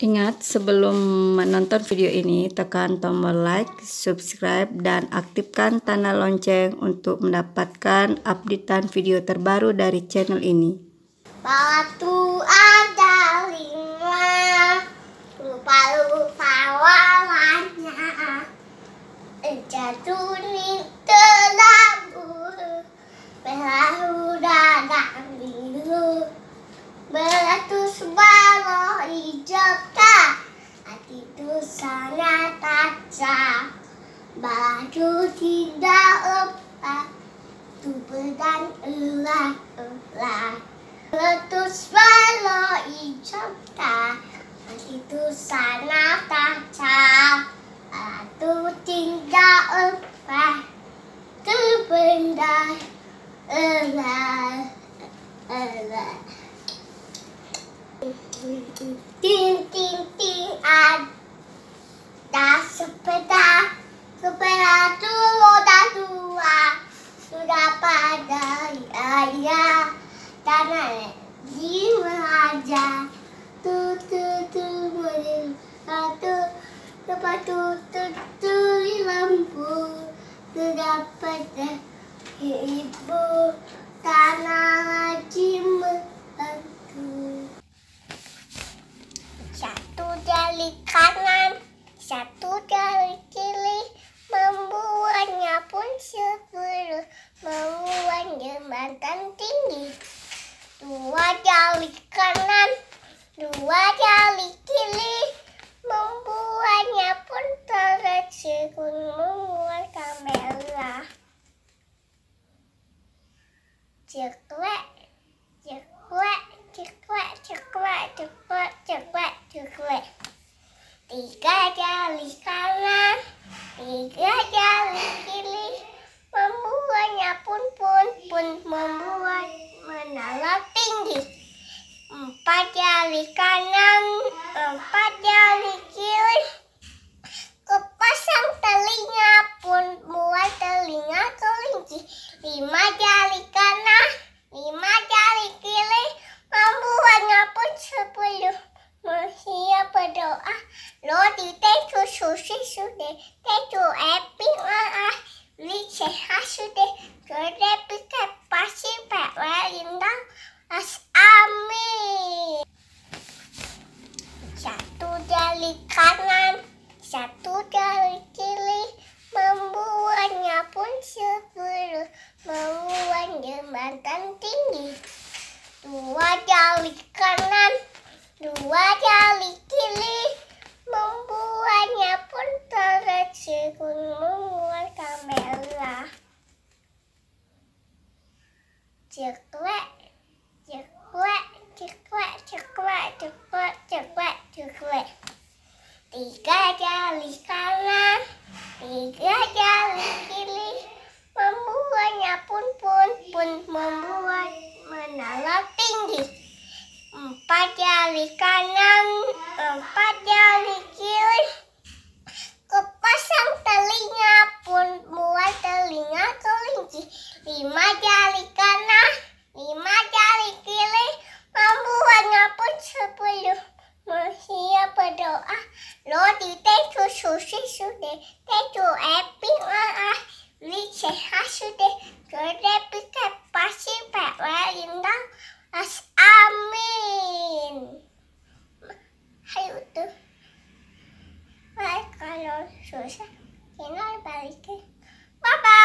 Ingat, sebelum menonton video ini, tekan tombol like, subscribe, dan aktifkan tanda lonceng untuk mendapatkan updatean video terbaru dari channel ini. Batu ada. sa na ta cha bà chú chi đã ấp ba tu bơ đan ư la ư la lơ tu sva lo y chấm ta bà chi tu ta cha bà tu chi đã ấp ba tu bơ đan ư la ư la tin आया ताना जीव आजा तू तू तू मुझे तो तो तू तू तू लंबू तू दापत हिबू ताना जिम अंतु satu jali kanan jalankan tinggi dua jari kanan dua jari kiri membuatnya pun tercegun membuat kamera ceklek ceklek ceklek ceklek ceklek ceklek ceklek tiga jari kanan empat jari kanan, empat jari kiri. Kepasang telinga pun buat telinga kelinci. Lima jari kanan, lima jari kiri. Mampuannya pun sepuluh. Manusia berdoa, Lo di you, Susi, Sude, thank epi everyone, I, Richard, Hasude, Jordan, Peter, pasti Pak, Linda, kanan, satu dari kiri, membuatnya pun sepuluh, membuat jembatan tinggi. Dua kali kanan, dua kali kiri, membuatnya pun terjun membuat kamera. cekwek ceklek, ceklek, ceklek, ceklek, ceklek, ceklek. Tiga kali kanan, tiga kali kiri, membuatnya pun pun pun membuat menara tinggi. Empat kali kanan, empat kali kiri, kepasang telinga pun buat telinga kelinci. Lima kali kanan, lima kali kiri, membuatnya pun sepuluh. Manusia berdoa Lodi tetu susisude tetu epi aa liche hasude kode pika pasi pewa lindang as amin. Hayu tu. Baik kalau nói kenal balikin. Bye bye.